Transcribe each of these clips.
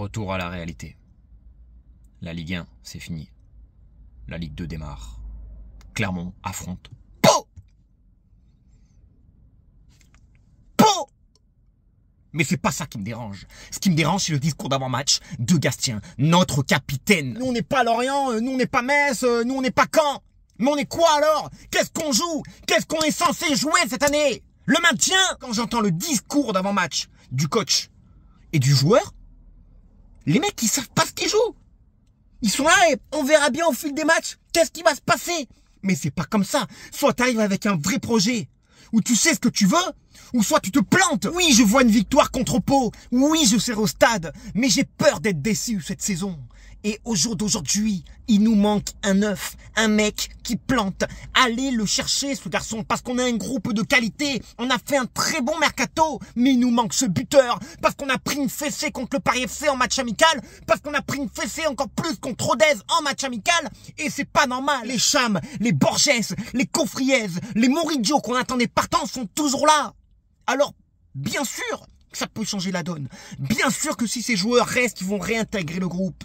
Retour à la réalité. La Ligue 1, c'est fini. La Ligue 2 démarre. Clermont affronte. Pau Pau Mais c'est pas ça qui me dérange. Ce qui me dérange, c'est le discours d'avant-match de Gastien, notre capitaine. Nous, on n'est pas Lorient, euh, nous, on n'est pas Metz, euh, nous, on n'est pas Caen. Mais on est quoi alors Qu'est-ce qu'on joue Qu'est-ce qu'on est censé jouer cette année Le maintien Quand j'entends le discours d'avant-match du coach et du joueur, les mecs, ils savent pas ce qu'ils jouent. Ils sont là et on verra bien au fil des matchs qu'est-ce qui va se passer. Mais c'est pas comme ça. Soit t'arrives avec un vrai projet, où tu sais ce que tu veux, ou soit tu te plantes. Oui, je vois une victoire contre Pau. Oui, je serai au stade. Mais j'ai peur d'être déçu cette saison. Et au jour d'aujourd'hui, il nous manque un œuf, un mec qui plante. Allez le chercher, ce garçon, parce qu'on a un groupe de qualité. On a fait un très bon mercato, mais il nous manque ce buteur, parce qu'on a pris une fessée contre le Paris FC en match amical, parce qu'on a pris une fessée encore plus contre Rodez en match amical, et c'est pas normal. Les Cham, les Borges, les Cofrièzes, les Moridio qu'on attendait partant sont toujours là. Alors, bien sûr, ça peut changer la donne. Bien sûr que si ces joueurs restent, ils vont réintégrer le groupe.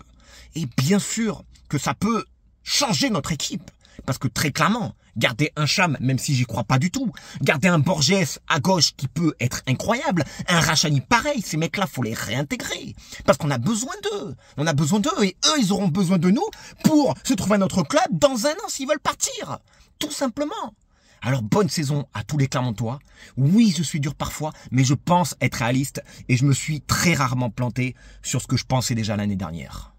Et bien sûr que ça peut changer notre équipe. Parce que très clairement, garder un Cham, même si j'y crois pas du tout, garder un Borges à gauche qui peut être incroyable, un Rachani pareil, ces mecs-là, faut les réintégrer. Parce qu'on a besoin d'eux. On a besoin d'eux et eux, ils auront besoin de nous pour se trouver à notre club dans un an s'ils veulent partir. Tout simplement. Alors bonne saison à tous les Clermontois. Oui, je suis dur parfois, mais je pense être réaliste et je me suis très rarement planté sur ce que je pensais déjà l'année dernière.